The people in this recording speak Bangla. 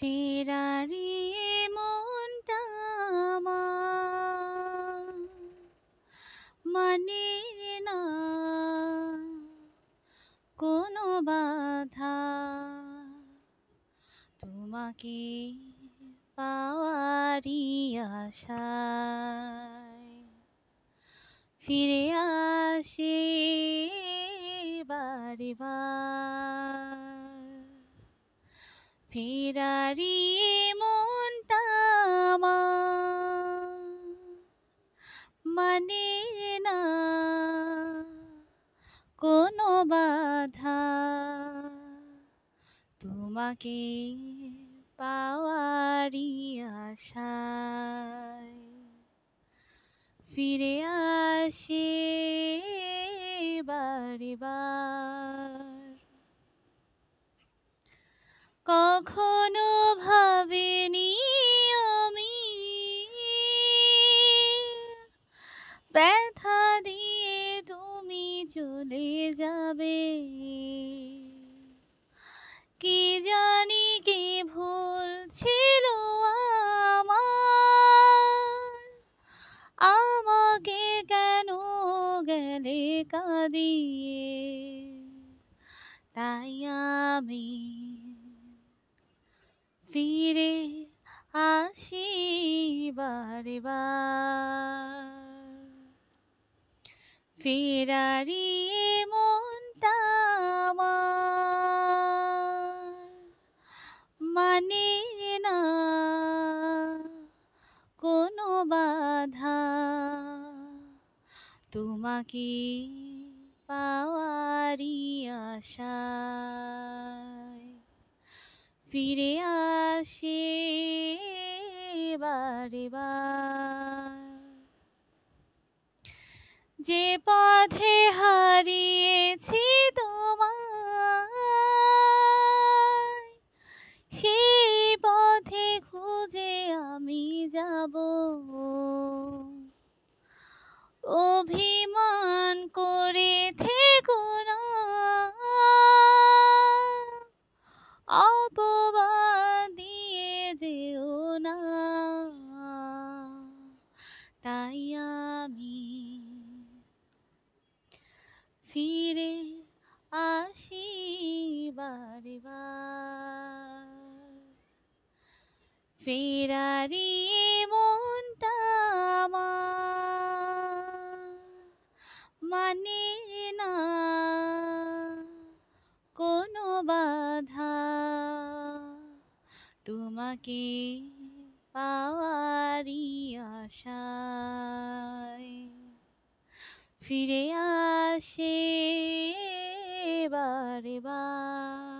ফেরারি মনটা মানে না কোনো বাধা তোমাকে পাওয়ারি আশায় ফিরে আসে বারে বার না কোনো বাধা তোমাকে পাওয়ারি আশায় ফিরে আসে বারে বার কখন চলে যাবে কি জানি কি ভুল ছিল আমার আমাকে কেন গেলে কাঁদিয়ে তাই আমি ফিরে আসি বারে বার ফেরারি মনটা মানে না কোনো বাধা তোমাকে পাওয়ারি আশায় ফিরে আসে বারে বার যে পথে হারিয়েছি তোমায় সেই পথে খুঁজে আমি যাব অভিমান ফিরে আসি বারবার ফেরারি মনটা মানে না কোনো বাধা তোমাকে পাওয়ারি আশায় ফিরে আসে বারে বার